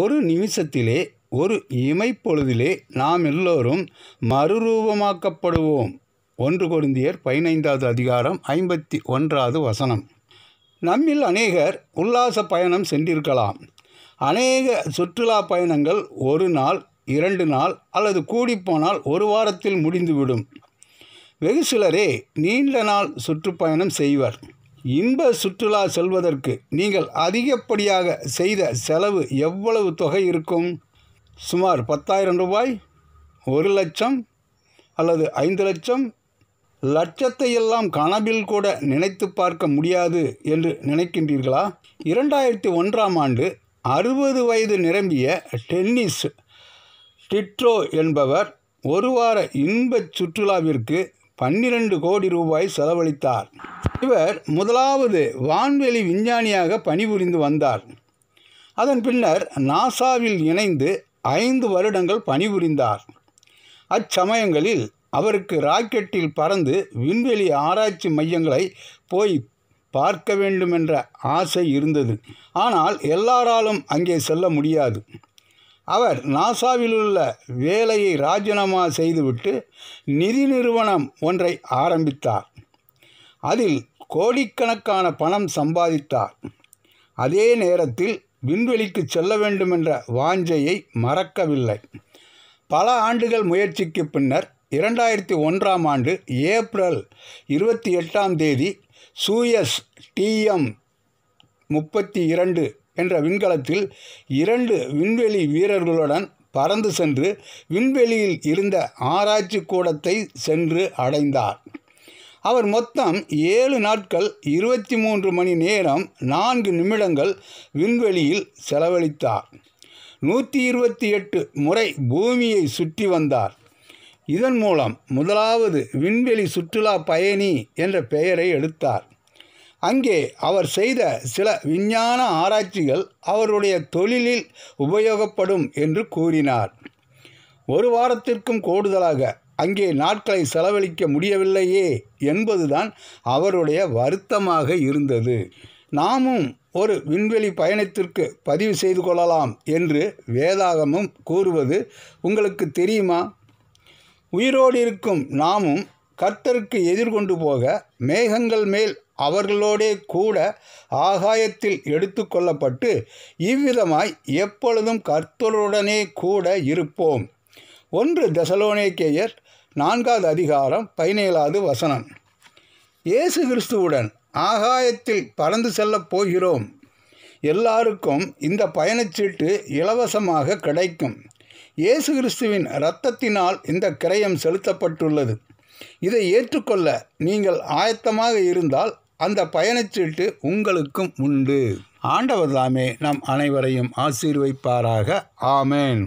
ஒரு நிமிஷத்திலே ஒரு இமைப்பொழுதிலே நாம் எல்லோரும் மறுரூபமாக்கப்படுவோம் ஒன்று கொருந்தியர் பதினைந்தாவது அதிகாரம் ஐம்பத்தி ஒன்றாவது வசனம் நம்மில் அநேகர் உல்லாச பயணம் சென்றிருக்கலாம் அநேக சுற்றுலா பயணங்கள் ஒரு நாள் இரண்டு நாள் அல்லது கூடிப்போனால் ஒரு வாரத்தில் முடிந்துவிடும் வெகு சிலரே நீண்ட நாள் சுற்றுப்பயணம் செய்வர் இன்ப சுற்றுலா செல்வதற்கு நீங்கள் அதிகப்படியாக செய்த செலவு எவ்வளவு தொகை இருக்கும் சுமார் பத்தாயிரம் ரூபாய் ஒரு லட்சம் அல்லது ஐந்து லட்சம் லட்சத்தை எல்லாம் கனவில் கூட நினைத்து பார்க்க முடியாது என்று நினைக்கின்றீர்களா இரண்டாயிரத்தி ஒன்றாம் ஆண்டு அறுபது வயது நிரம்பிய டென்னிஸ் டிட்ரோ என்பவர் ஒரு வார இன்ப சுற்றுலாவிற்கு பன்னிரண்டு கோடி ரூபாய் செலவழித்தார் இவர் முதலாவது வான்வெளி விஞ்ஞானியாக பணிபுரிந்து வந்தார் அதன் பின்னர் நாசாவில் இணைந்து ஐந்து வருடங்கள் பணிபுரிந்தார் அச்சமயங்களில் அவருக்கு ராக்கெட்டில் பறந்து விண்வெளி ஆராய்ச்சி மையங்களை போய் பார்க்க வேண்டுமென்ற ஆசை இருந்தது ஆனால் எல்லாராலும் அங்கே செல்ல முடியாது அவர் நாசாவில் உள்ள வேலையை ராஜினாமா செய்துவிட்டு நிதி நிறுவனம் ஒன்றை ஆரம்பித்தார் அதில் கோடிக்கணக்கான பணம் சம்பாதித்தார் அதே நேரத்தில் விண்வெளிக்கு செல்ல வேண்டுமென்ற வாஞ்சையை மறக்கவில்லை பல ஆண்டுகள் முயற்சிக்கு பின்னர் இரண்டாயிரத்தி ஒன்றாம் ஆண்டு ஏப்ரல் இருபத்தி எட்டாம் தேதி சூயஸ் டிஎம் முப்பத்தி இரண்டு என்ற விண்கலத்தில் இரண்டு விண்வெளி வீரர்களுடன் பறந்து சென்று விண்வெளியில் இருந்த ஆராய்ச்சி கூடத்தை சென்று அடைந்தார் அவர் மொத்தம் ஏழு நாட்கள் இருபத்தி மூன்று மணி நேரம் நான்கு நிமிடங்கள் விண்வெளியில் செலவழித்தார் நூற்றி இருபத்தி எட்டு முறை பூமியை சுற்றி வந்தார் இதன் மூலம் முதலாவது விண்வெளி சுற்றுலா பயணி என்ற பெயரை எடுத்தார் அங்கே அவர் செய்த சில விஞ்ஞான ஆராய்ச்சிகள் அவருடைய தொழிலில் உபயோகப்படும் என்று கூறினார் ஒரு வாரத்திற்கும் கூடுதலாக அங்கே நாட்களை செலவழிக்க முடியவில்லையே என்பதுதான் அவருடைய வருத்தமாக இருந்தது நாமும் ஒரு விண்வெளி பயணத்திற்கு பதிவு செய்து கொள்ளலாம் என்று வேதாகமும் கூறுவது உங்களுக்கு தெரியுமா உயிரோடு இருக்கும் நாமும் கர்த்தருக்கு எதிர்கொண்டு போக மேகங்கள் மேல் அவர்களோடே கூட ஆகாயத்தில் எடுத்து கொள்ளப்பட்டு இவ்விதமாய் எப்பொழுதும் கர்த்தருடனே கூட இருப்போம் ஒன்று தசலோனேக்கேயர் நான்காவது அதிகாரம் பதினேழாவது வசனம் இயேசு கிறிஸ்துவுடன் ஆகாயத்தில் பறந்து செல்லப் போகிறோம் எல்லாருக்கும் இந்த பயணச்சீட்டு இலவசமாக கிடைக்கும் இயேசு கிறிஸ்துவின் இரத்தத்தினால் இந்த கிரயம் செலுத்தப்பட்டுள்ளது இதை ஏற்றுக்கொள்ள நீங்கள் ஆயத்தமாக இருந்தால் அந்த பயணச்சீட்டு உங்களுக்கும் உண்டு ஆண்டவர் தாமே நம் அனைவரையும் ஆசீர்வைப்பாராக ஆமேன்